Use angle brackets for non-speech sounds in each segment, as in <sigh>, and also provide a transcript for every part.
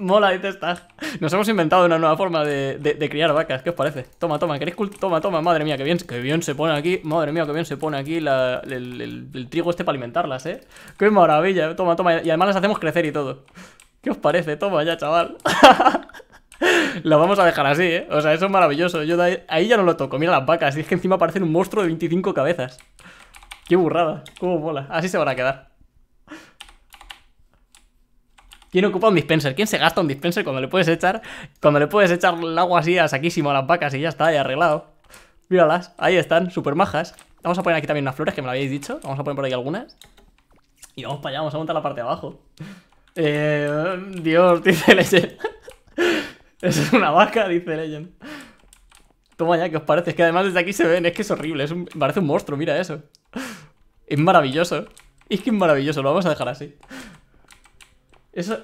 Mola, dice estás. Nos hemos inventado una nueva forma de, criar vacas. ¿Qué os parece? Toma, toma, ¿queréis culto? Toma, toma. Madre mía, qué bien, qué bien se pone aquí. Madre mía, qué bien se pone aquí el, trigo este para alimentarlas, ¿eh? ¡Qué maravilla! Toma, toma. Y además las hacemos crecer y todo. ¿Qué os parece? Toma ya, chaval. Lo <laughs> vamos a dejar así, ¿eh? O sea, eso es maravilloso. Yo ahí, ya no lo toco. Mira las vacas. Y es que encima parecen un monstruo de 25 cabezas. ¡Qué burrada! ¡Cómo mola! Así se van a quedar. ¿Quién ocupa un dispenser? ¿Quién se gasta un dispenser cuando le puedes echar, cuando le puedes echar el agua así a saquísimo a las vacas y ya está, ya arreglado? Míralas, ahí están, súper majas. Vamos a poner aquí también unas flores que me lo habéis dicho. Vamos a poner por aquí algunas. Y vamos para allá, vamos a montar la parte de abajo. Eh, Dios, <laughs> dice Legend. es una vaca, dice Legend. Toma ya, ¿qué os parece? Es que además desde aquí se ven, es que es horrible, es parece un monstruo, mira eso. Es maravilloso. Es que es maravilloso, lo vamos a dejar así. Eso,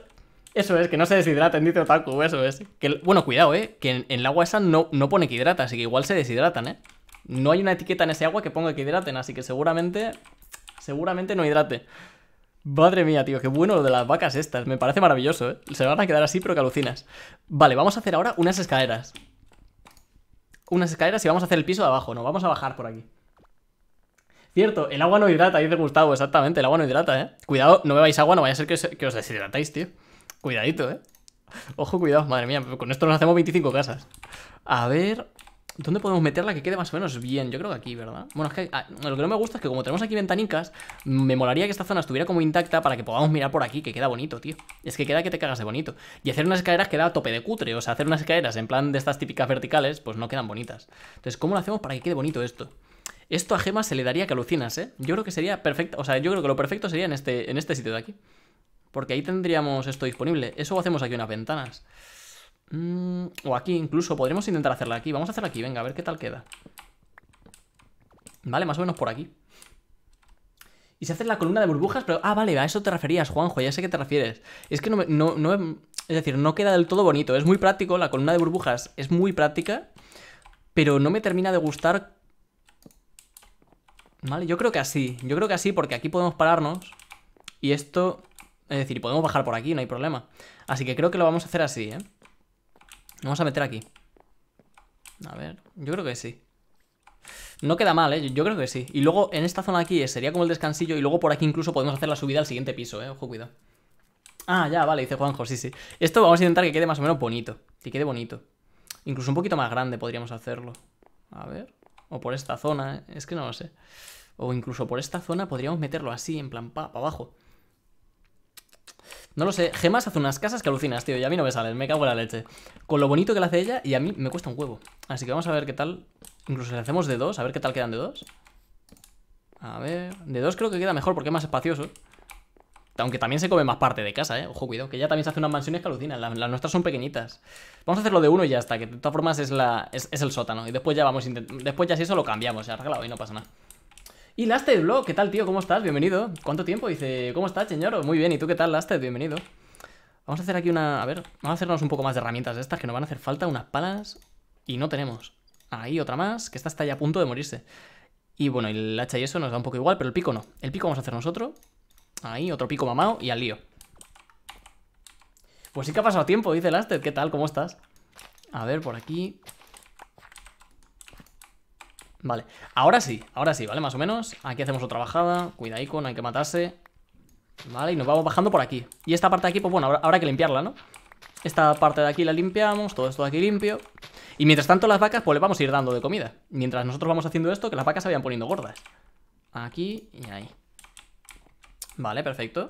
eso es, que no se deshidraten, dice Otaku, eso es. Que, bueno, cuidado, ¿eh? Que en, el agua esa no, no pone que hidrata, así que igual se deshidratan, ¿eh? No hay una etiqueta en ese agua que ponga que hidraten, así que seguramente... Seguramente no hidrate. Madre mía, tío, qué bueno lo de las vacas estas. Me parece maravilloso, ¿eh? Se van a quedar así, pero que alucinas. Vale, vamos a hacer ahora unas escaleras. Unas escaleras y vamos a hacer el piso de abajo, ¿no? Vamos a bajar por aquí. Cierto, el agua no hidrata, dice Gustavo, exactamente, el agua no hidrata, ¿eh? Cuidado, no bebáis agua, no vaya a ser que os, que deshidratáis, tío. Cuidadito, ¿eh? Ojo, cuidado, madre mía, con esto nos hacemos 25 casas. A ver, ¿Dónde podemos meterla que quede más o menos bien? Yo creo que aquí, ¿verdad? Bueno, es que ah, lo que no me gusta es que como tenemos aquí ventanicas Me molaría que esta zona estuviera como intacta para que podamos mirar por aquí Que queda bonito, tío Es que queda que te cagas de bonito Y hacer unas escaleras queda a tope de cutre O sea, hacer unas escaleras en plan de estas típicas verticales Pues no quedan bonitas Entonces, ¿cómo lo hacemos para que quede bonito esto? Esto a Gema se le daría que alucinas, ¿eh? Yo creo que sería perfecto. O sea, yo creo que lo perfecto sería en este, en este sitio de aquí. Porque ahí tendríamos esto disponible. Eso lo hacemos aquí unas ventanas. Mm, o aquí incluso. Podremos intentar hacerla aquí. Vamos a hacerla aquí. Venga, a ver qué tal queda. Vale, más o menos por aquí. Y se hace la columna de burbujas, pero... Ah, vale, a eso te referías, Juanjo, ya sé qué te refieres. Es que no, no Es decir, no queda del todo bonito. Es muy práctico, la columna de burbujas es muy práctica, pero no me termina de gustar Vale, yo creo que así. Yo creo que así porque aquí podemos pararnos. Y esto... Es decir, podemos bajar por aquí, no hay problema. Así que creo que lo vamos a hacer así, ¿eh? Vamos a meter aquí. A ver, yo creo que sí. No queda mal, ¿eh? Yo creo que sí. Y luego en esta zona aquí eh, sería como el descansillo y luego por aquí incluso podemos hacer la subida al siguiente piso, ¿eh? Ojo, cuidado. Ah, ya, vale, dice Juanjo, sí, sí. Esto vamos a intentar que quede más o menos bonito. Que quede bonito. Incluso un poquito más grande podríamos hacerlo. A ver. O por esta zona, es que no lo sé. O incluso por esta zona podríamos meterlo así, en plan, pa, pa abajo. No lo sé, Gemas hace unas casas que alucinas, tío, y a mí no me salen, me cago en la leche. Con lo bonito que la hace ella, y a mí me cuesta un huevo. Así que vamos a ver qué tal, incluso si le hacemos de dos, a ver qué tal quedan de dos. A ver, de dos creo que queda mejor porque es más espacioso. Aunque también se come más parte de casa, ¿eh? Ojo, cuidado, que ya también se hacen unas mansiones que Las, nuestras son pequeñitas. Vamos a hacerlo de uno y ya está, que de todas formas es, la, es, el sótano. Y después ya vamos Después ya si eso lo cambiamos, ya arreglado y no pasa nada. Y Lasted Blog, ¿qué tal, tío? ¿Cómo estás? Bienvenido. ¿Cuánto tiempo? Dice, ¿cómo estás, señor? Muy bien, ¿y tú qué tal, Lasted? Bienvenido. Vamos a hacer aquí una... A ver, vamos a hacernos un poco más de herramientas de estas que nos van a hacer falta, unas palas... Y no tenemos. Ahí otra más, que esta está ya a punto de morirse. Y bueno, el hacha y eso nos da un poco igual, pero el pico no. El pico vamos a hacer nosotros. Ahí, otro pico mamado y al lío. Pues sí que ha pasado tiempo, dice Lasted. ¿Qué tal? ¿Cómo estás? A ver, por aquí. Vale, ahora sí, ahora sí, ¿vale? Más o menos. Aquí hacemos otra bajada. Cuidado, con hay que matarse. Vale, y nos vamos bajando por aquí. Y esta parte de aquí, pues bueno, ahora habrá que limpiarla, ¿no? Esta parte de aquí la limpiamos, todo esto de aquí limpio. Y mientras tanto las vacas, pues le vamos a ir dando de comida. Mientras nosotros vamos haciendo esto, que las vacas se vayan poniendo gordas. Aquí y ahí. Vale, perfecto.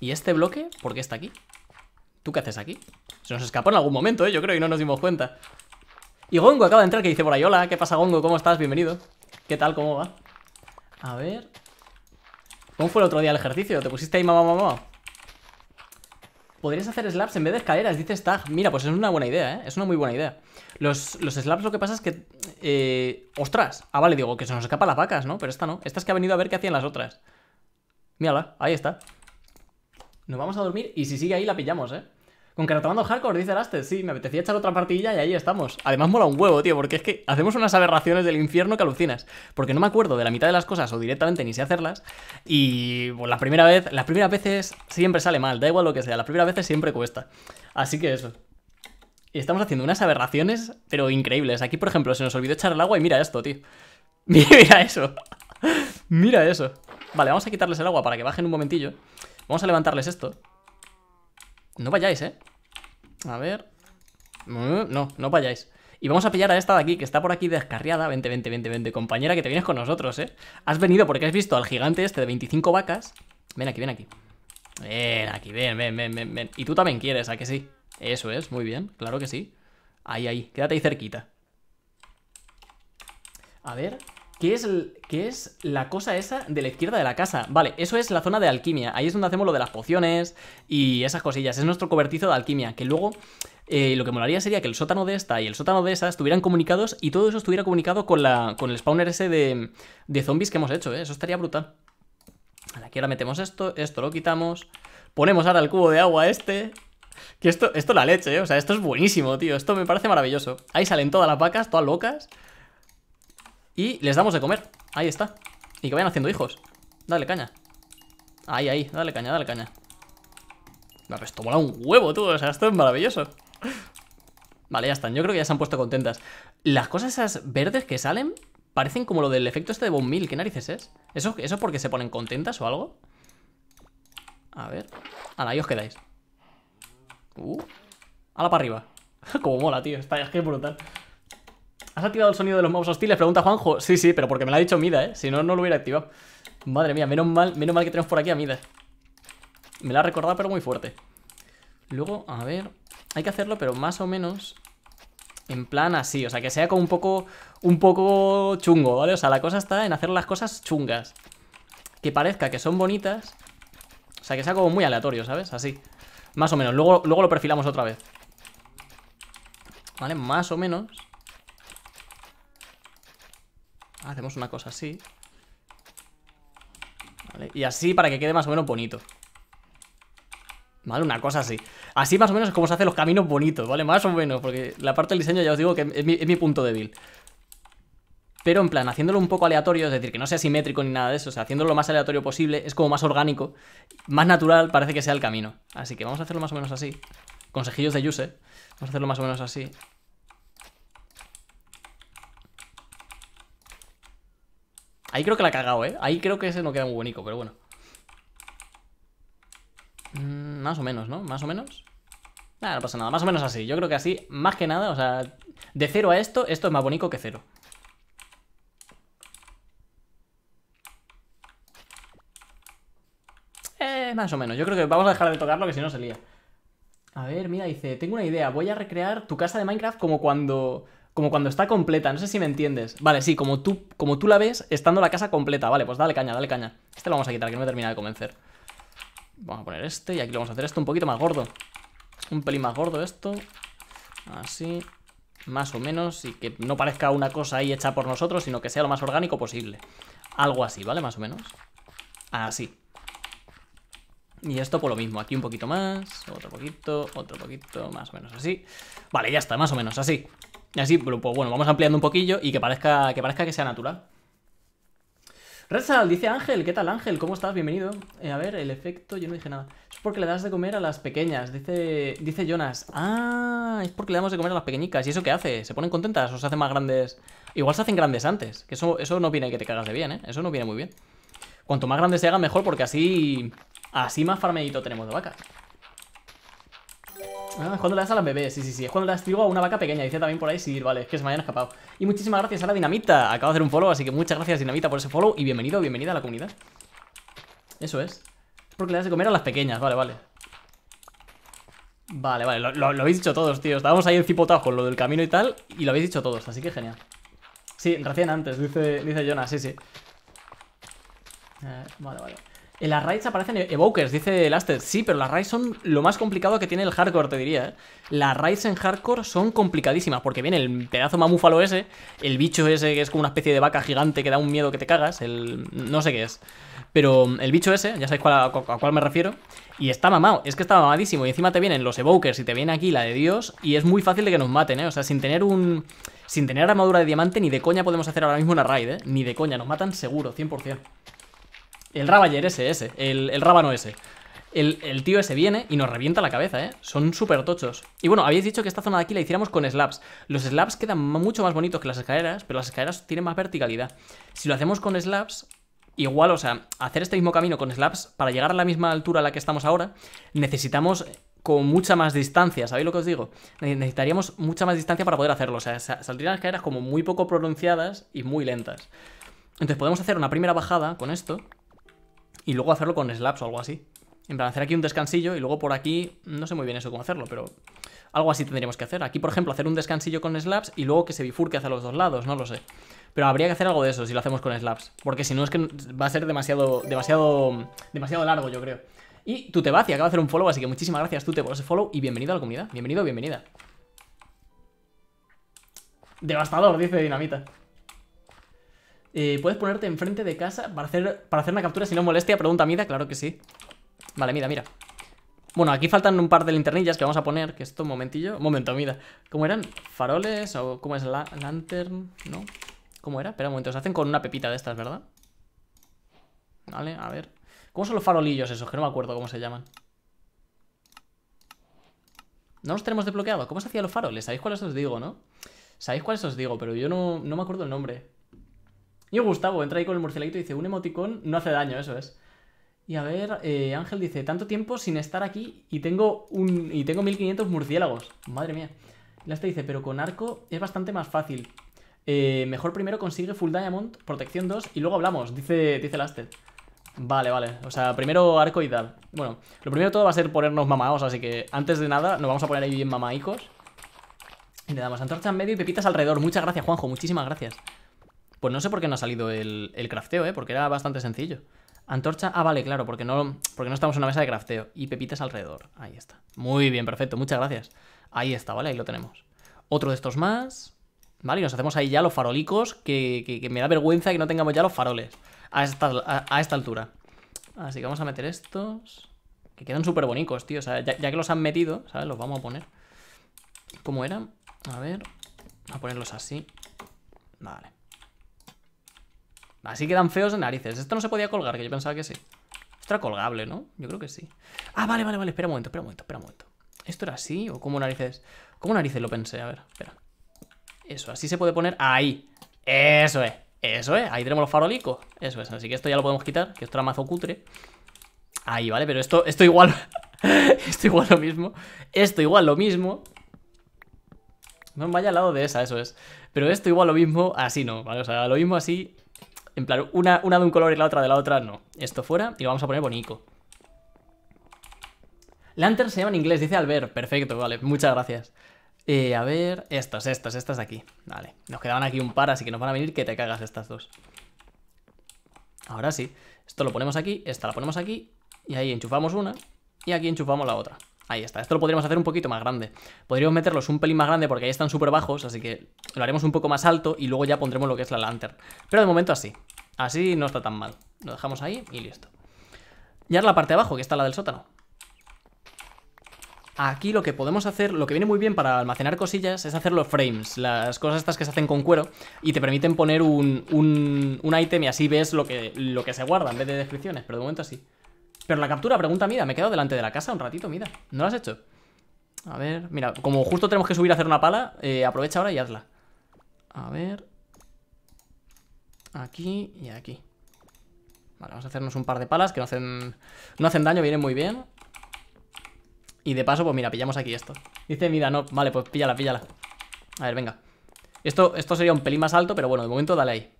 ¿Y este bloque? ¿Por qué está aquí? ¿Tú qué haces aquí? Se nos escapó en algún momento, ¿eh? Yo creo y no nos dimos cuenta. Y Gongo acaba de entrar, que dice por ahí, hola, ¿qué pasa Gongo? ¿Cómo estás? Bienvenido. ¿Qué tal? ¿Cómo va? A ver... ¿Cómo fue el otro día el ejercicio? ¿Te pusiste ahí mamá mamá? Podrías hacer slaps en vez de escaleras, dice Stag. Mira, pues es una buena idea, ¿eh? Es una muy buena idea. Los, los slaps lo que pasa es que... Eh, ¡Ostras! Ah, vale, digo, que se nos escapan las vacas, ¿no? Pero esta no. Esta es que ha venido a ver qué hacían las otras. Mírala, ahí está. Nos vamos a dormir y si sigue ahí la pillamos, ¿eh? Con retomando Hardcore, dice Lastes, Sí, me apetecía echar otra partidilla y ahí estamos. Además mola un huevo, tío, porque es que hacemos unas aberraciones del infierno que alucinas. Porque no me acuerdo de la mitad de las cosas o directamente ni sé hacerlas. Y pues, la primera vez, las primeras veces siempre sale mal, da igual lo que sea, las primeras veces siempre cuesta. Así que eso. Y estamos haciendo unas aberraciones, pero increíbles. Aquí, por ejemplo, se nos olvidó echar el agua y mira esto, tío. <laughs> Mira eso. mira eso. Vale, vamos a quitarles el agua para que bajen un momentillo. Vamos a levantarles esto. No vayáis, ¿eh? A ver... Mm, no, no vayáis. Y vamos a pillar a esta de aquí, que está por aquí descarriada. Vente, vente, vente, vente, compañera, que te vienes con nosotros, ¿eh? Has venido porque has visto al gigante este de 25 vacas. Ven aquí, ven aquí. Ven aquí, ven, ven, ven, ven, ven. Y tú también quieres, ¿a que sí? Eso es, muy bien, claro que sí. Ahí, ahí, quédate ahí cerquita. A ver, ¿Qué es, es la cosa esa de la izquierda de la casa. Vale, eso es la zona de alquimia. Ahí es donde hacemos lo de las pociones y esas cosillas. Es nuestro cobertizo de alquimia, que luego... Eh, lo que molaría sería que el sótano de esta y el sótano de esa estuvieran comunicados y todo eso estuviera comunicado con, la, con el spawner ese de, zombies que hemos hecho, ¿eh? Eso estaría brutal. Aquí ahora metemos esto, esto lo quitamos. Ponemos ahora el cubo de agua este. Que esto, esto la leche, ¿eh? O sea, esto es buenísimo, tío. Esto me parece maravilloso. Ahí salen todas las vacas, todas locas. Y les damos de comer. Ahí está. Y que vayan haciendo hijos. Dale caña. Ahí, ahí. Dale caña, dale caña. No, pues esto mola un huevo, tú. O sea, esto es maravilloso. Vale, ya están. Yo creo que ya se han puesto contentas. Las cosas esas verdes que salen parecen como lo del efecto este de bombil ¿Qué narices es? ¿Eso, es porque se ponen contentas o algo? A ver. a ahí os quedáis. Uh. la para arriba. <laughs> como mola, tío. Está, es que brutal. ¿Has activado el sonido de los mobs hostiles? Pregunta Juanjo. Sí, sí, pero porque me lo ha dicho Mida, ¿eh? Si no, no lo hubiera activado. Madre mía, menos mal, menos mal que tenemos por aquí a Mida. Me la ha recordado, pero muy fuerte. Luego, a ver... Hay que hacerlo, pero más o menos... En plan así, o sea, que sea como un poco... Un poco chungo, ¿vale? O sea, la cosa está en hacer las cosas chungas. Que parezca que son bonitas... O sea, que sea como muy aleatorio, ¿sabes? Así. Más o menos. Luego, luego lo perfilamos otra vez. ¿Vale? Más o menos... Hacemos una cosa así. ¿Vale? Y así para que quede más o menos bonito. ¿Vale? Una cosa así. Así más o menos es como se hacen los caminos bonitos, ¿vale? Más o menos, porque la parte del diseño ya os digo que es mi, punto débil. Pero en plan, haciéndolo un poco aleatorio, es decir, que no sea simétrico ni nada de eso, o sea, haciéndolo lo más aleatorio posible, es como más orgánico, más natural parece que sea el camino. Así que vamos a hacerlo más o menos así. Consejillos de Yuse. Vamos a hacerlo más o menos así. Ahí creo que la ha cagado, ¿eh? Ahí creo que ese no queda muy bonito, pero bueno. Mm, más o menos, ¿no? Más o menos. Nada, ah, no pasa nada. Más o menos así. Yo creo que así, más que nada, o sea, de cero a esto, esto es más bonito que cero. Eh, más o menos. Yo creo que vamos a dejar de tocarlo, que si no se lía. A ver, mira, dice, tengo una idea. Voy a recrear tu casa de Minecraft como cuando como cuando está completa, no sé si me entiendes. Vale, sí, como tú, como tú la ves, estando la casa completa. Vale, pues dale caña, dale caña. Este lo vamos a quitar, que no me termina de convencer. Vamos a poner este y aquí lo vamos a hacer esto un poquito más gordo. Un pelín más gordo esto. Así, más o menos, y que no parezca una cosa ahí hecha por nosotros, sino que sea lo más orgánico posible. Algo así, ¿vale? Más o menos. Así. Y esto por lo mismo, aquí un poquito más, otro poquito, otro poquito, más o menos así. Vale, ya está, más o menos así. Y así, pues bueno, vamos ampliando un poquillo y que parezca que, parezca que sea natural. resal dice Ángel, ¿qué tal Ángel? ¿Cómo estás? Bienvenido. Eh, a ver, el efecto, yo no dije nada. Es porque le das de comer a las pequeñas, dice, dice Jonas. Ah, es porque le damos de comer a las pequeñicas. ¿Y eso qué hace? ¿Se ponen contentas o se hacen más grandes? Igual se hacen grandes antes, que eso, eso no viene que te cagas de bien, ¿eh? Eso no viene muy bien. Cuanto más grandes se hagan, mejor, porque así, así más farmeito tenemos de vacas. Ah, es cuando le das a las bebés, sí, sí, sí. Es cuando le das trigo a una vaca pequeña. Dice también por ahí, sí, vale, que se me escapado. Y muchísimas gracias a la Dinamita. Acabo de hacer un follow, así que muchas gracias, Dinamita, por ese follow. Y bienvenido, bienvenida a la comunidad. Eso es. Es porque le das de comer a las pequeñas, vale, vale. Vale, vale, lo, habéis dicho todos, tío. Estábamos ahí encipotados con lo del camino y tal, y lo habéis dicho todos, así que genial. Sí, recién antes, dice, dice Jonas, sí, sí. Eh, vale, vale. En eh, las raids aparecen e-, evokers, dice Laster. Sí, pero las raids son lo más complicado que tiene el hardcore, te diría. ¿eh? Las raids en hardcore son complicadísimas, porque viene el pedazo mamúfalo ese, el bicho ese que es como una especie de vaca gigante que da un miedo que te cagas, el... no sé qué es. Pero mm, el bicho ese, ya sabéis a, cuál me refiero, y está mamado, es que está mamadísimo. Y encima te vienen los evokers y te viene aquí la de Dios, y es muy fácil de que nos maten, ¿eh? O sea, sin tener un... Sin tener armadura de diamante, ni de coña podemos hacer ahora mismo una raid, ¿eh? Ni de coña, nos matan seguro, 100%. El Ravager ese, ese. El, el Rábano ese. El, tío ese viene y nos revienta la cabeza, ¿eh? Son súper tochos. Y bueno, habéis dicho que esta zona de aquí la hiciéramos con slabs. Los slabs quedan mucho más bonitos que las escaleras, pero las escaleras tienen más verticalidad. Si lo hacemos con slabs, igual, o sea, hacer este mismo camino con slabs para llegar a la misma altura a la que estamos ahora, necesitamos eh, con mucha más distancia, ¿sabéis lo que os digo? Necesitaríamos mucha más distancia para poder hacerlo. O sea, saldrían las escaleras como muy poco pronunciadas y muy lentas. Entonces podemos hacer una primera bajada con esto y luego hacerlo con slabs o algo así. En plan, hacer aquí un descansillo y luego por aquí, no sé muy bien eso cómo hacerlo, pero algo así tendríamos que hacer. Aquí, por ejemplo, hacer un descansillo con slabs y luego que se bifurque hacia los dos lados, no lo sé. Pero habría que hacer algo de eso si lo hacemos con slabs porque si no es que va a ser demasiado, demasiado, demasiado largo, yo creo. Y tú te vas y acaba de hacer un follow, así que muchísimas gracias tú te por ese follow y bienvenido a la comunidad. Bienvenido, bienvenida. Devastador, dice Dinamita. Eh, ¿Puedes ponerte enfrente de casa para hacer, para hacer una captura si no molestia? Pregunta Mida, claro que sí. Vale, Mida, mira. Bueno, aquí faltan un par de linternillas que vamos a poner, que esto, un momentillo. Un momento, Mida. ¿Cómo eran? ¿Faroles? ¿O cómo es la lantern? ¿No? ¿Cómo era? Espera un momento, se hacen con una pepita de estas, ¿verdad? Vale, a ver. ¿Cómo son los farolillos esos? Que no me acuerdo cómo se llaman. No los tenemos desbloqueados. ¿Cómo se hacían los faroles? ¿Sabéis cuáles os digo, no? ¿Sabéis cuáles os digo? Pero yo no me acuerdo el nombre. Y Gustavo entra ahí con el murciélago y dice, un emoticón no hace daño, eso es. Y a ver, eh, Ángel dice, tanto tiempo sin estar aquí y tengo un y tengo 1500 murciélagos. Madre mía. laste dice, pero con arco es bastante más fácil. Eh, mejor primero consigue Full Diamond, protección 2 y luego hablamos, dice, dice Lasted. Vale, vale. O sea, primero arco y tal. Bueno, lo primero de todo va a ser ponernos mamaos, así que antes de nada nos vamos a poner ahí bien mamaicos. Y le damos antorcha en medio y pepitas alrededor. Muchas gracias, Juanjo. Muchísimas gracias. Pues no sé por qué no ha salido el, crafteo, ¿eh? Porque era bastante sencillo. Antorcha, ah, vale, claro, porque no, porque no estamos en una mesa de crafteo. Y pepitas alrededor, ahí está. Muy bien, perfecto, muchas gracias. Ahí está, ¿vale? Ahí lo tenemos. Otro de estos más, ¿vale? Y nos hacemos ahí ya los farolicos, que, que, me da vergüenza que no tengamos ya los faroles a esta, a, esta altura. Así que vamos a meter estos, que quedan súper bonitos, tío. O sea, ya, ya, que los han metido, ¿sabes? Los vamos a poner. ¿Cómo eran? A ver, a ponerlos así. Vale. Así quedan feos de narices. Esto no se podía colgar, que yo pensaba que sí. Esto era colgable, ¿no? Yo creo que sí. Ah, vale, vale, vale. Espera un momento, espera un momento, espera un momento. ¿Esto era así o cómo narices? ¿Cómo narices lo pensé? A ver, espera. Eso, así se puede poner ahí. Eso es, eso es. Ahí tenemos los farolicos. Eso es, así que esto ya lo podemos quitar, que esto era mazo cutre. Ahí, ¿vale? Pero esto, esto igual... <laughs> esto igual lo mismo. Esto igual lo mismo. No vaya al lado de esa, eso es. Pero esto igual lo mismo así no, ¿vale? O sea, lo mismo así en plan, una, una de un color y la otra de la otra no. Esto fuera y lo vamos a poner bonito. Lantern se llama en inglés, dice Albert. Perfecto, vale, muchas gracias. Eh, a ver, estas, estas, estas de aquí. Vale, nos quedaban aquí un par, así que nos van a venir que te cagas estas dos. Ahora sí, esto lo ponemos aquí, esta la ponemos aquí, y ahí enchufamos una, y aquí enchufamos la otra. Ahí está, esto lo podríamos hacer un poquito más grande. Podríamos meterlos un pelín más grande porque ahí están súper bajos, así que lo haremos un poco más alto y luego ya pondremos lo que es la lantern. Pero de momento así, así no está tan mal. Lo dejamos ahí y listo. Ya ahora la parte de abajo, que está la del sótano. Aquí lo que podemos hacer, lo que viene muy bien para almacenar cosillas es hacer los frames, las cosas estas que se hacen con cuero y te permiten poner un, un, un item y así ves lo que, lo que se guarda en vez de descripciones, pero de momento así. Pero la captura, pregunta, mira, me he quedado delante de la casa un ratito, mira. ¿No lo has hecho? A ver, mira, como justo tenemos que subir a hacer una pala, eh, aprovecha ahora y hazla. A ver. Aquí y aquí. Vale, vamos a hacernos un par de palas que no hacen, no hacen daño, vienen muy bien. Y de paso, pues mira, pillamos aquí esto. Dice, mira, no, vale, pues píllala, píllala. A ver, venga. Esto, esto sería un pelín más alto, pero bueno, de momento dale ahí.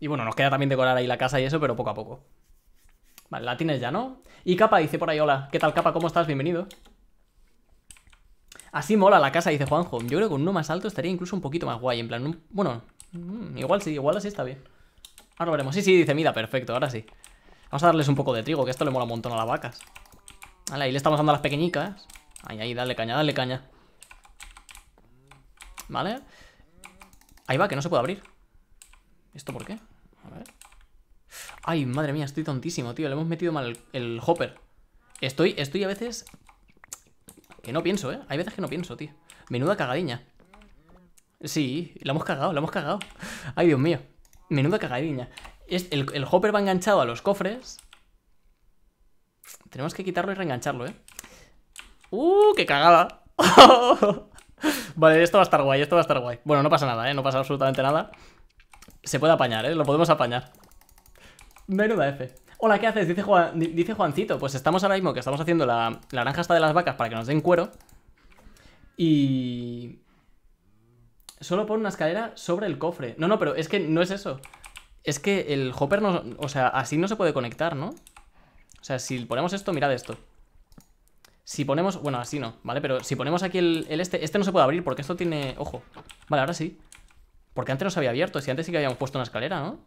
Y bueno, nos queda también decorar ahí la casa y eso, pero poco a poco. Vale, la tienes ya, ¿no? Y Capa dice por ahí, hola, ¿qué tal Capa? ¿Cómo estás? Bienvenido. Así mola la casa, dice Juanjo. Yo creo que con uno más alto estaría incluso un poquito más guay. En plan, bueno, mm, igual sí, igual así está bien. Ahora veremos. Sí, sí, dice, mira, perfecto, ahora sí. Vamos a darles un poco de trigo, que esto le mola un montón a las vacas. Vale, ahí le estamos dando a las pequeñicas. Ahí, ahí, dale caña, dale caña. Vale. Ahí va, que no se puede abrir. ¿Esto por qué? Ay, madre mía, estoy tontísimo, tío. Le hemos metido mal el, hopper. Estoy, estoy a veces... Que no pienso, ¿eh? Hay veces que no pienso, tío. Menuda cagadiña. Sí, la hemos cagado, la hemos cagado. Ay, Dios mío. Menuda cagadiña. Es, el, el, hopper va enganchado a los cofres. Tenemos que quitarlo y reengancharlo, ¿eh? ¡Uh, qué cagada! <laughs> vale, esto va a estar guay, esto va a estar guay. Bueno, no pasa nada, ¿eh? No pasa absolutamente nada. Se puede apañar, ¿eh? Lo podemos apañar. Menuda F. Hola, ¿qué haces? Dice, dice Juancito. Pues estamos ahora mismo que estamos haciendo la, la naranja hasta de las vacas para que nos den cuero. Y... Solo pon una escalera sobre el cofre. No, no, pero es que no es eso. Es que el hopper no... O sea, así no se puede conectar, ¿no? O sea, si ponemos esto, mirad esto. Si ponemos... Bueno, así no, ¿vale? Pero si ponemos aquí el, el este... Este no se puede abrir porque esto tiene... Ojo. Vale, ahora sí. Porque antes no se había abierto. Si antes sí que habíamos puesto una escalera, ¿no?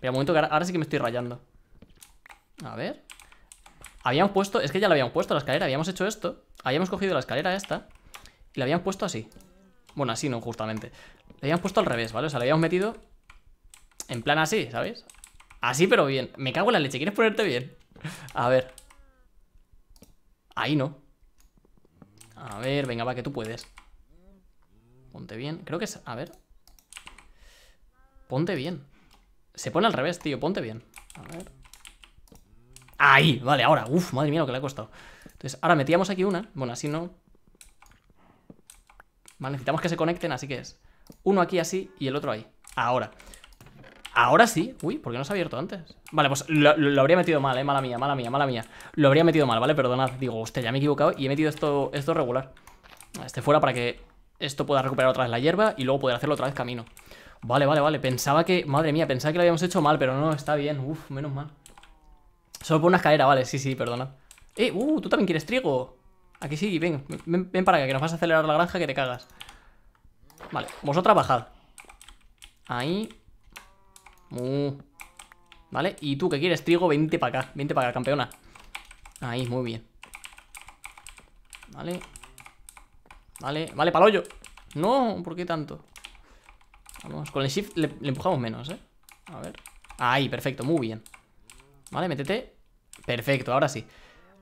Pero momento que ahora, sí que me estoy rayando. A ver. Habíamos puesto, es que ya la habíamos puesto la escalera, habíamos hecho esto. Habíamos cogido la escalera esta y la habíamos puesto así. Bueno, así no, justamente. La habíamos puesto al revés, ¿vale? O sea, la habíamos metido en plan así, ¿sabes? Así, pero bien. Me cago en la leche, ¿quieres ponerte bien? A ver. Ahí no. A ver, venga, va, que tú puedes. Ponte bien. Creo que es... A ver. Ponte bien. Se pone al revés, tío, ponte bien A ver Ahí, vale, ahora, uf, madre mía lo que le ha costado Entonces, ahora metíamos aquí una Bueno, así no Vale, necesitamos que se conecten, así que es Uno aquí así y el otro ahí Ahora Ahora sí, uy, ¿por qué no se ha abierto antes? Vale, pues lo, habría metido mal, eh, mala mía, mala mía, mala mía Lo habría metido mal, ¿vale? Perdonad, digo, hostia, ya me he equivocado y he metido esto, esto regular Este fuera para que esto pueda recuperar otra vez la hierba y luego poder hacerlo otra vez camino Vale, vale, vale. Pensaba que... Madre mía, pensaba que lo habíamos hecho mal, pero no, está bien. Uf, menos mal. Solo por una escalera, vale. Sí, sí, perdona. Eh, uh, tú también quieres trigo. Aquí sí, ven, ven, para acá, que nos vas a acelerar la granja que te cagas. Vale, vosotras bajad. Ahí. Uh. Vale, y tú que quieres trigo, vente para acá. Vente para acá, campeona. Ahí, muy bien. Vale. Vale, vale, palollo. No, ¿por qué tanto? Vamos, con el shift le, empujamos menos, ¿eh? A ver. Ahí, perfecto, muy bien. Vale, métete. Perfecto, ahora sí.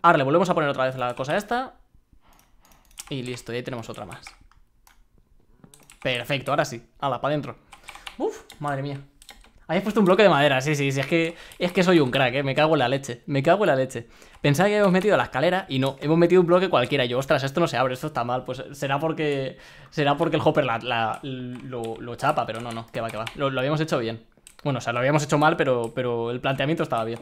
Ahora le volvemos a poner otra vez la cosa esta. Y listo, ahí tenemos otra más. Perfecto, ahora sí. Ala, para adentro. Uf, madre mía. Habías puesto un bloque de madera, sí, sí, sí. Es que, es que soy un crack, ¿eh? Me cago en la leche. Me cago en la leche. Pensaba que habíamos metido la escalera y no. Hemos metido un bloque cualquiera. yo, ostras, esto no se abre, esto está mal. Pues será porque será porque el hopper lo, chapa, pero no, no. Que va, que va. Lo, habíamos hecho bien. Bueno, o sea, lo habíamos hecho mal, pero, pero el planteamiento estaba bien.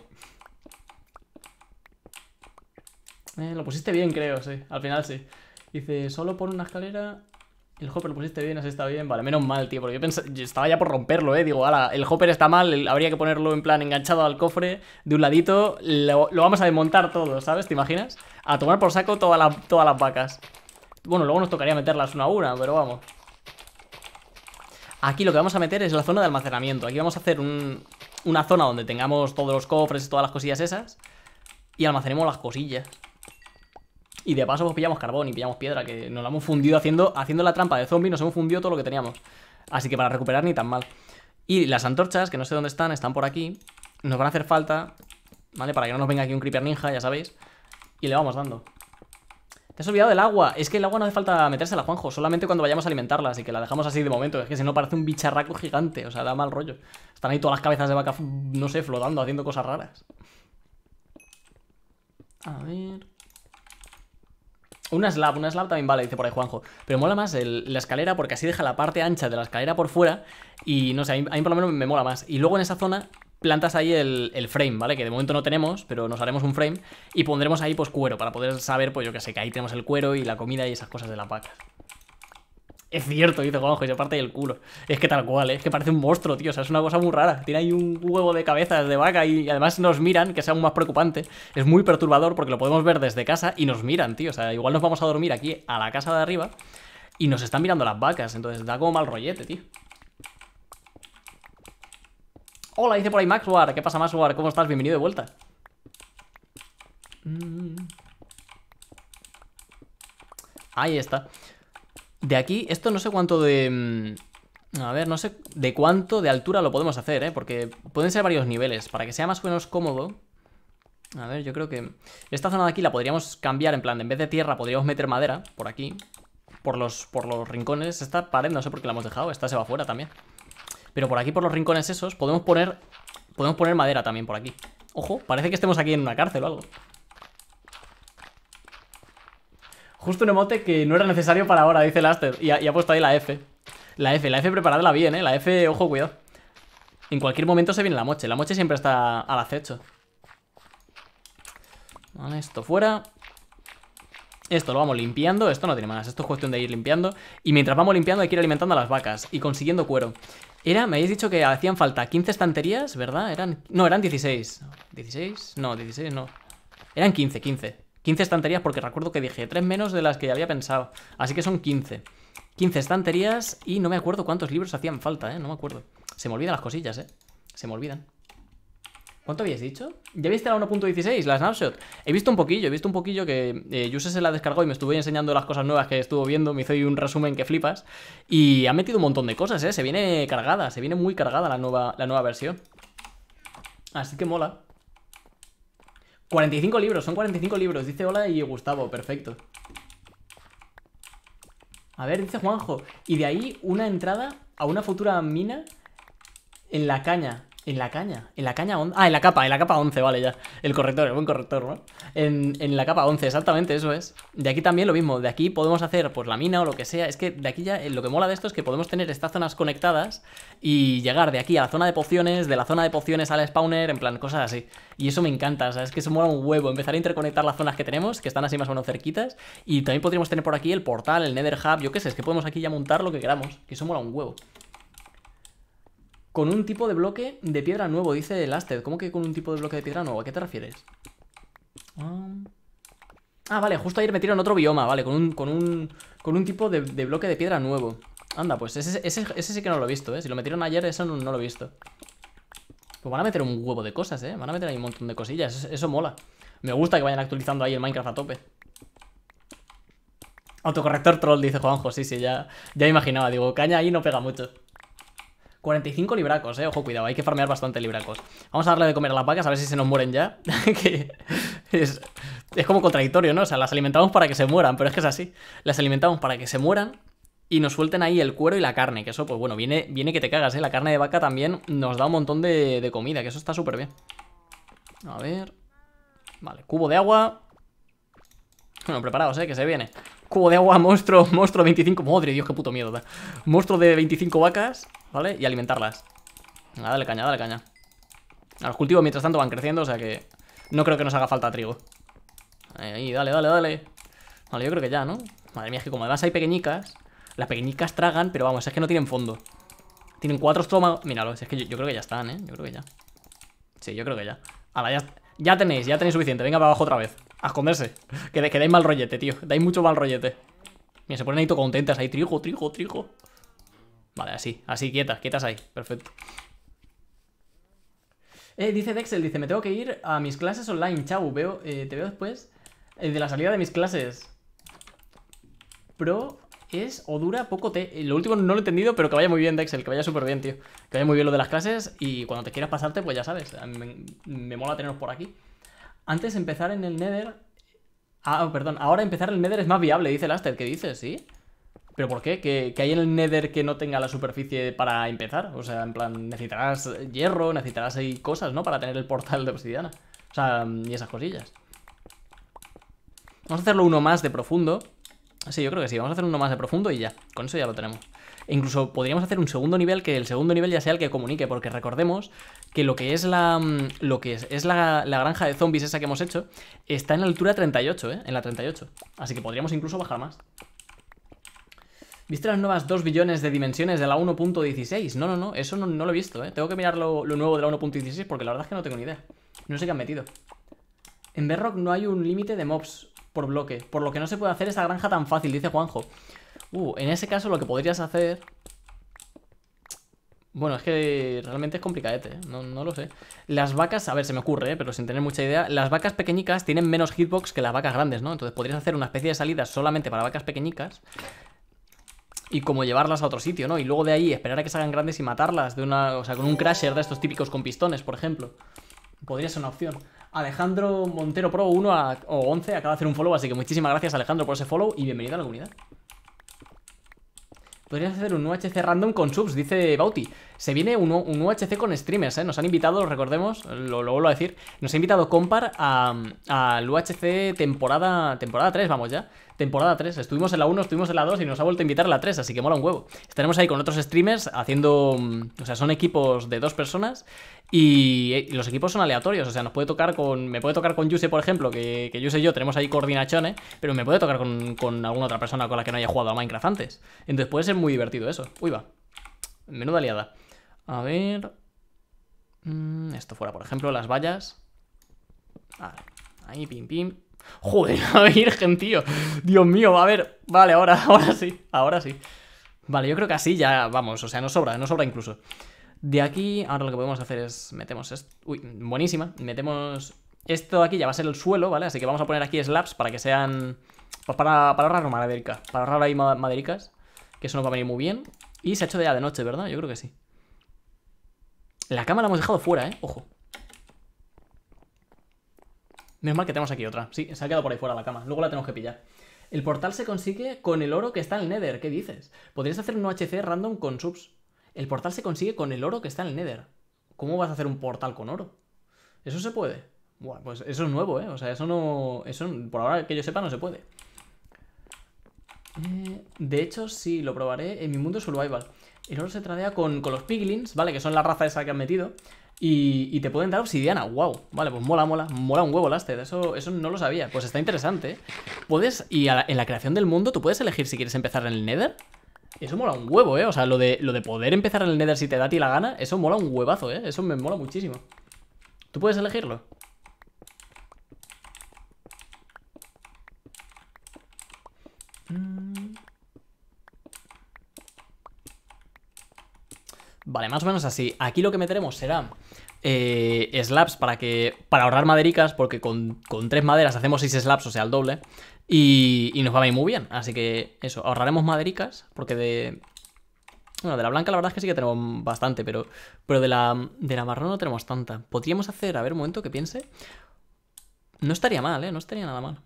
Eh, lo pusiste bien, creo, sí. Al final sí. Dice, solo por una escalera el hopper lo pusiste bien, has está bien. Vale, menos mal, tío, porque yo, pensaba, yo estaba ya por romperlo, ¿eh? Digo, ala, el hopper está mal, habría que ponerlo en plan enganchado al cofre de un ladito. Lo, vamos a desmontar todo, ¿sabes? ¿Te imaginas? A tomar por saco toda todas las vacas. Bueno, luego nos tocaría meterlas una a una, pero vamos. Aquí lo que vamos a meter es la zona de almacenamiento. Aquí vamos a hacer una zona donde tengamos todos los cofres y todas las cosillas esas. Y almacenemos las cosillas. Y de paso pues pillamos carbón y pillamos piedra, que nos la hemos fundido haciendo, haciendo la trampa de zombies, nos hemos fundido todo lo que teníamos. Así que para recuperar ni tan mal. Y las antorchas, que no sé dónde están, están por aquí. Nos van a hacer falta, ¿vale? Para que no nos venga aquí un creeper ninja, ya sabéis. Y le vamos dando. Te has olvidado del agua. Es que el agua no hace falta metérsela, Juanjo. Solamente cuando vayamos a alimentarla. Así que la dejamos así de momento. Es que si no parece un bicharraco gigante. O sea, da mal rollo. Están ahí todas las cabezas de vaca, no sé, flotando, haciendo cosas raras. A ver... Una slab, una slab también vale, dice por ahí Juanjo. Pero mola más la escalera porque así deja la parte ancha de la escalera por fuera. Y no sé, a mí, por lo menos me mola más. Y luego en esa zona plantas ahí el, frame, ¿vale? Que de momento no tenemos, pero nos haremos un frame. Y pondremos ahí pues cuero para poder saber, pues yo qué sé, que ahí tenemos el cuero y la comida y esas cosas de la paca. Es cierto, dice Juanjo, y se parte del culo. Es que tal cual, ¿eh? es que parece un monstruo, tío. O sea, es una cosa muy rara. Tiene ahí un huevo de cabezas de vaca y además nos miran, que es aún más preocupante. Es muy perturbador porque lo podemos ver desde casa y nos miran, tío. O sea, igual nos vamos a dormir aquí a la casa de arriba y nos están mirando las vacas. Entonces da como mal rollete, tío. Hola, dice por ahí Maxwar. ¿Qué pasa, Maxwar? ¿Cómo estás? Bienvenido de vuelta. Mm. Ahí está. De aquí, esto no sé cuánto de... Mm, a ver, no sé de cuánto de altura lo podemos hacer, ¿eh? Porque pueden ser varios niveles. Para que sea más o menos cómodo... A ver, yo creo que... Esta zona de aquí la podríamos cambiar, en plan, en vez de tierra podríamos meter madera, por aquí. Por los, por los rincones. Esta pared no sé por qué la hemos dejado, esta se va fuera también. Pero por aquí, por los rincones esos, podemos poner... Podemos poner madera también por aquí. Ojo, parece que estemos aquí en una cárcel o algo. Justo un emote que no era necesario para ahora, dice Laster. Y ha, ha puesto ahí la F. La F, la F preparadla bien, eh. La F, ojo, cuidado. En cualquier momento se viene la moche. La moche siempre está al acecho. Vale, esto fuera. Esto lo vamos limpiando, esto no tiene más, esto es cuestión de ir limpiando. Y mientras vamos limpiando hay que ir alimentando a las vacas y consiguiendo cuero. Era, me habéis dicho que hacían falta 15 estanterías, ¿verdad? Eran, no, eran 16. ¿16? No, 16 no. Eran 15, 15. 15 estanterías porque recuerdo que dije 3 menos de las que ya había pensado. Así que son 15. 15 estanterías y no me acuerdo cuántos libros hacían falta, ¿eh? No me acuerdo. Se me olvidan las cosillas, ¿eh? Se me olvidan. ¿Cuánto habías dicho? ¿Ya viste la 1.16, la snapshot? He visto un poquillo, he visto un poquillo que Yo eh, sé se la descargó y me estuve enseñando las cosas nuevas que estuvo viendo, me hizo un resumen que flipas. Y ha metido un montón de cosas, ¿eh? Se viene cargada, se viene muy cargada la nueva, la nueva versión. Así que mola. 45 libros, son 45 libros. Dice hola y Gustavo, perfecto. A ver, dice Juanjo. Y de ahí una entrada a una futura mina en la caña. En la caña, en la caña 11. Ah, en la capa, en la capa 11, vale, ya. El corrector, el buen corrector, ¿no? En, la capa 11, exactamente, eso es. De aquí también lo mismo, de aquí podemos hacer pues la mina o lo que sea. Es que de aquí ya, eh, lo que mola de esto es que podemos tener estas zonas conectadas y llegar de aquí a la zona de pociones, de la zona de pociones al spawner, en plan, cosas así. Y eso me encanta, o sea, es que se mola un huevo empezar a interconectar las zonas que tenemos, que están así más o menos cerquitas. Y también podríamos tener por aquí el portal, el Nether Hub, yo qué sé, es que podemos aquí ya montar lo que queramos, que eso mola un huevo. Con un tipo de bloque de piedra nuevo, dice el Asted. ¿Cómo que con un tipo de bloque de piedra nuevo? ¿A qué te refieres? Ah, ah vale, justo ayer me tiraron otro bioma, vale, con un, con un, tipo de, bloque de piedra nuevo. Anda, pues ese, sí que no lo he visto, ¿eh? Si lo metieron ayer, eso no, lo he visto. Pues van a meter un huevo de cosas, ¿eh? Van a meter ahí un montón de cosillas, eso, mola. Me gusta que vayan actualizando ahí el Minecraft a tope. Autocorrector troll, dice Juanjo, sí, sí, ya, ya imaginaba. Digo, caña ahí no pega mucho. 45 libracos, eh. Ojo, cuidado, hay que farmear bastante libracos. Vamos a darle de comer a las vacas, a ver si se nos mueren ya. <laughs> que es, como contradictorio, ¿no? O sea, las alimentamos para que se mueran, pero es que es así. Las alimentamos para que se mueran y nos suelten ahí el cuero y la carne, que eso, pues bueno, viene, viene que te cagas, ¿eh? La carne de vaca también nos da un montón de, comida, que eso está súper bien. A ver... Vale, cubo de agua... Bueno, preparados, ¿eh? Que se viene. Cubo de agua, monstruo, monstruo 25... Madre Dios, qué puto miedo Monstruo de 25 vacas. ¿vale? Y alimentarlas. Venga, dale caña, dale caña. A los cultivos, mientras tanto, van creciendo, o sea que no creo que nos haga falta trigo. Ahí, dale, dale, dale. Vale, yo creo que ya, ¿no? Madre mía, es que como además hay pequeñicas, las pequeñicas tragan, pero vamos, es que no tienen fondo. Tienen cuatro estómagos. Míralo, es que yo, creo que ya están, ¿eh? Yo creo que ya. Sí, yo creo que ya. Ahora ya, tenéis, ya tenéis suficiente. Venga para abajo otra vez. A esconderse. Que, dais mal rollete, tío. Dais mucho mal rollete. Mira, se ponen ahí todo contentas ahí. Trigo, trigo, trigo. Vale, así, así quietas, quietas ahí, perfecto. Eh, dice Dexel, dice, me tengo que ir a mis clases online, chau, veo, eh, te veo después eh, de la salida de mis clases. Pro es o dura poco te... Eh, lo último no lo he entendido, pero que vaya muy bien, Dexel, que vaya súper bien, tío. Que vaya muy bien lo de las clases y cuando te quieras pasarte, pues ya sabes, me, mola teneros por aquí. Antes empezar en el Nether... Ah, perdón, ahora empezar el Nether es más viable, dice Laster, ¿qué dices? ¿Sí? ¿Pero por qué? ¿Que, hay en el Nether que no tenga la superficie para empezar? O sea, en plan, necesitarás hierro, necesitarás ahí cosas, ¿no? Para tener el portal de obsidiana. O sea, y esas cosillas. Vamos a hacerlo uno más de profundo. Sí, yo creo que sí. Vamos a hacer uno más de profundo y ya. Con eso ya lo tenemos. incluso podríamos hacer un segundo nivel que el segundo nivel ya sea el que comunique, porque recordemos que lo que es la mm, lo que es, la, la, granja de zombies esa que hemos hecho está en la altura 38, ¿eh? En la 38. Así que podríamos incluso bajar más. ¿Viste las nuevas 2 billones de dimensiones de la 1.16? No, no, no, eso no, lo he visto, ¿eh? Tengo que mirar lo, nuevo de la 1.16 porque la verdad es que no tengo ni idea. No sé qué han metido. En Bedrock no hay un límite de mobs por bloque, por lo que no se puede hacer esa granja tan fácil, dice Juanjo. Uh, en ese caso lo que podrías hacer... Bueno, es que realmente es complicadete, ¿eh? no, no, lo sé. Las vacas, a ver, se me ocurre, ¿eh? pero sin tener mucha idea, las vacas pequeñicas tienen menos hitbox que las vacas grandes, ¿no? Entonces podrías hacer una especie de salida solamente para vacas pequeñicas y como llevarlas a otro sitio, ¿no? Y luego de ahí esperar a que salgan grandes y matarlas de una, o sea, con un crasher de estos típicos con pistones, por ejemplo. Podría ser una opción. Alejandro Montero Pro 1 o 11 acaba de hacer un follow, así que muchísimas gracias Alejandro por ese follow y bienvenido a la comunidad. Podrías hacer un UHC random con subs, dice Bauti. Se viene un, un UHC con streamers, ¿eh? Nos han invitado, recordemos, lo, vuelvo a decir, nos ha invitado Compar al UHC temporada, temporada 3, vamos ya. Temporada 3, estuvimos en la 1, estuvimos en la 2 y nos ha vuelto a invitar a la 3, así que mola un huevo. Estaremos ahí con otros streamers haciendo, mm, o sea, son equipos de dos personas eh, y, los equipos son aleatorios, o sea, nos puede tocar con. Me puede tocar con Yuse, por ejemplo, que, que Yuse y yo tenemos ahí coordinaciones, pero me puede tocar con, con, alguna otra persona con la que no haya jugado a Minecraft antes. Entonces puede ser muy divertido eso. Uy, va. Menuda aliada a ver... Mm, esto fuera, por ejemplo, las vallas. Ah, ahí, pim, pim. Joder, <laughs> la virgen, tío. Dios mío, a ver. Vale, ahora, <laughs> ahora sí, ahora sí. Vale, yo creo que así ya, vamos, o sea, no sobra, no sobra incluso. De aquí, ahora lo que podemos hacer es, metemos esto. Uy, buenísima. Metemos esto aquí, ya va a ser el suelo, ¿vale? Así que vamos a poner aquí slabs para que sean... Pues para, para ahorrar madericas Para ahorrar ahí madericas. Que eso nos va a venir muy bien. Y se ha hecho ya de noche, ¿verdad? Yo creo que sí. La cama la hemos dejado fuera, ¿eh? Ojo. Menos mal que tenemos aquí otra. Sí, se ha quedado por ahí fuera la cama. Luego la tenemos que pillar. El portal se consigue con el oro que está en el Nether. ¿Qué dices? Podrías hacer un HC random con subs. El portal se consigue con el oro que está en el Nether. ¿Cómo vas a hacer un portal con oro? ¿Eso se puede? Bueno, pues eso es nuevo, ¿eh? O sea, eso no... Eso, por ahora que yo sepa, no se puede. Eh, de hecho, sí, lo probaré en mi mundo survival y luego se tradea con, con los piglins, ¿vale? Que son la raza esa que han metido. Y, te pueden dar obsidiana, wow. Vale, pues mola, mola. Mola un huevo, Lasted. Eso, eso no lo sabía. Pues está interesante. ¿eh? Puedes, y en la creación del mundo, tú puedes elegir si quieres empezar en el Nether. Eso mola un huevo, ¿eh? O sea, lo de, lo de poder empezar en el Nether si te da a ti la gana, eso mola un huevazo, ¿eh? Eso me mola muchísimo. ¿Tú puedes elegirlo? Vale, más o menos así. Aquí lo que meteremos será eh, slabs para que para ahorrar madericas, porque con, tres maderas hacemos seis slabs, o sea, el doble. Y, y, nos va a ir muy bien. Así que eso, ahorraremos madericas, porque de... Bueno, de la blanca la verdad es que sí que tenemos bastante, pero, pero de, la, de la marrón no tenemos tanta. Podríamos hacer, a ver un momento que piense. No estaría mal, ¿eh? No estaría nada mal.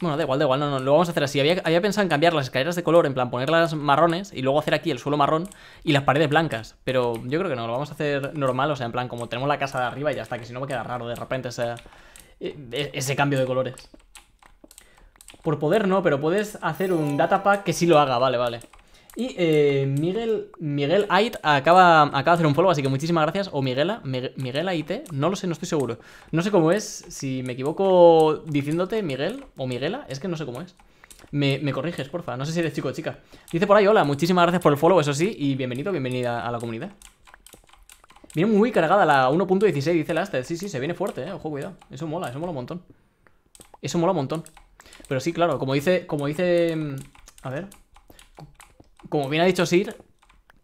Bueno, da igual, da igual, no, no, lo vamos a hacer así. Había, pensado en cambiar las escaleras de color, en plan ponerlas marrones y luego hacer aquí el suelo marrón y las paredes blancas. Pero yo creo que no, lo vamos a hacer normal, o sea, en plan como tenemos la casa de arriba y ya está, que si no me queda raro de repente ese, e, ese cambio de colores. Por poder no, pero puedes hacer un datapack que sí lo haga, vale, vale. Y eh, Miguel, Miguel Ait acaba, acaba de hacer un follow, así que muchísimas gracias. O Miguela, Miguel Aite, no lo sé, no estoy seguro. No sé cómo es, si me equivoco diciéndote Miguel o Miguela, es que no sé cómo es. Me, me corriges, porfa, no sé si eres chico o chica. Dice por ahí, hola, muchísimas gracias por el follow, eso sí, y bienvenido, bienvenida a la comunidad. Viene muy cargada la 1.16, dice la Aster. Sí, sí, se viene fuerte, eh. Ojo, cuidado. Eso mola, eso mola un montón. Eso mola un montón. Pero sí, claro, como dice, como dice... Mm, a ver, como bien ha dicho Sir,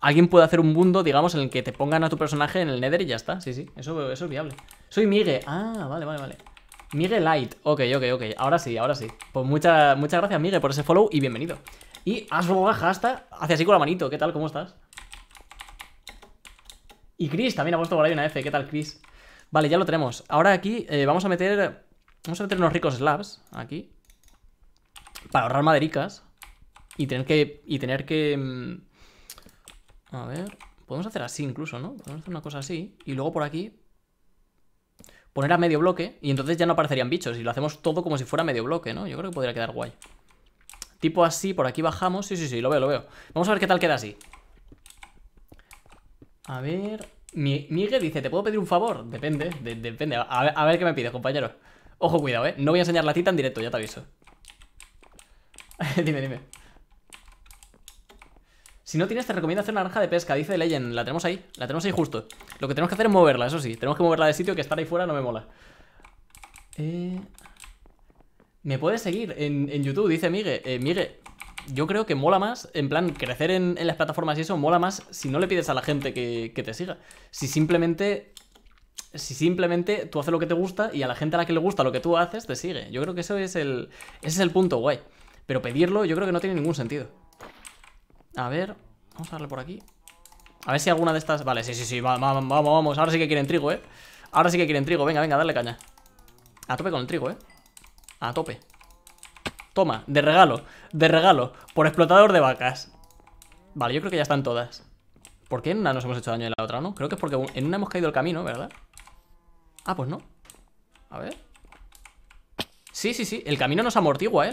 alguien puede hacer un mundo, digamos, en el que te pongan a tu personaje en el Nether y ya está. Sí, sí, eso, es viable. Soy Migue. Ah, vale, vale, vale. Migue Light. Ok, ok, ok. Ahora sí, ahora sí. Pues muchas muchas gracias, Migue, por ese follow y bienvenido. Y Asbogaja hasta hacia así con la manito. ¿Qué tal? ¿Cómo estás? Y Chris también ha puesto por ahí una F. ¿Qué tal, Chris? Vale, ya lo tenemos. Ahora aquí eh, vamos a meter... Vamos a meter unos ricos slabs aquí. Para ahorrar madericas. Y tener que... Y tener que... Mm, a ver... Podemos hacer así incluso, ¿no? Podemos hacer una cosa así. Y luego por aquí... Poner a medio bloque. Y entonces ya no aparecerían bichos. Y lo hacemos todo como si fuera medio bloque, ¿no? Yo creo que podría quedar guay. Tipo así, por aquí bajamos. Sí, sí, sí, lo veo, lo veo. Vamos a ver qué tal queda así. A ver... Miguel dice, ¿te puedo pedir un favor? Depende, depende. A ver, a ver, qué me pides, compañero. Ojo, cuidado, ¿eh? No voy a enseñar la tita en directo, ya te aviso. <laughs> dime, dime. Si no tienes, te recomiendo hacer una naranja de pesca, dice Legend. La tenemos ahí, la tenemos ahí justo. Lo que tenemos que hacer es moverla, eso sí. Tenemos que moverla de sitio, que estar ahí fuera no me mola. Eh, me puedes seguir en, en YouTube, dice Migue. Eh, Migue, yo creo que mola más, en plan, crecer en, las plataformas y eso, mola más si no le pides a la gente que, que te siga. Si simplemente si simplemente tú haces lo que te gusta y a la gente a la que le gusta lo que tú haces te sigue. Yo creo que eso es el, ese es el punto guay. Pero pedirlo yo creo que no tiene ningún sentido. A ver, vamos a darle por aquí A ver si alguna de estas... Vale, sí, sí, sí, vamos, vamos, vamos Ahora sí que quieren trigo, eh Ahora sí que quieren trigo, venga, venga, dale caña A tope con el trigo, eh A tope Toma, de regalo, de regalo Por explotador de vacas Vale, yo creo que ya están todas ¿Por qué en una nos hemos hecho daño en la otra, no? Creo que es porque en una hemos caído el camino, ¿verdad? Ah, pues no A ver Sí, sí, sí, el camino nos amortigua, eh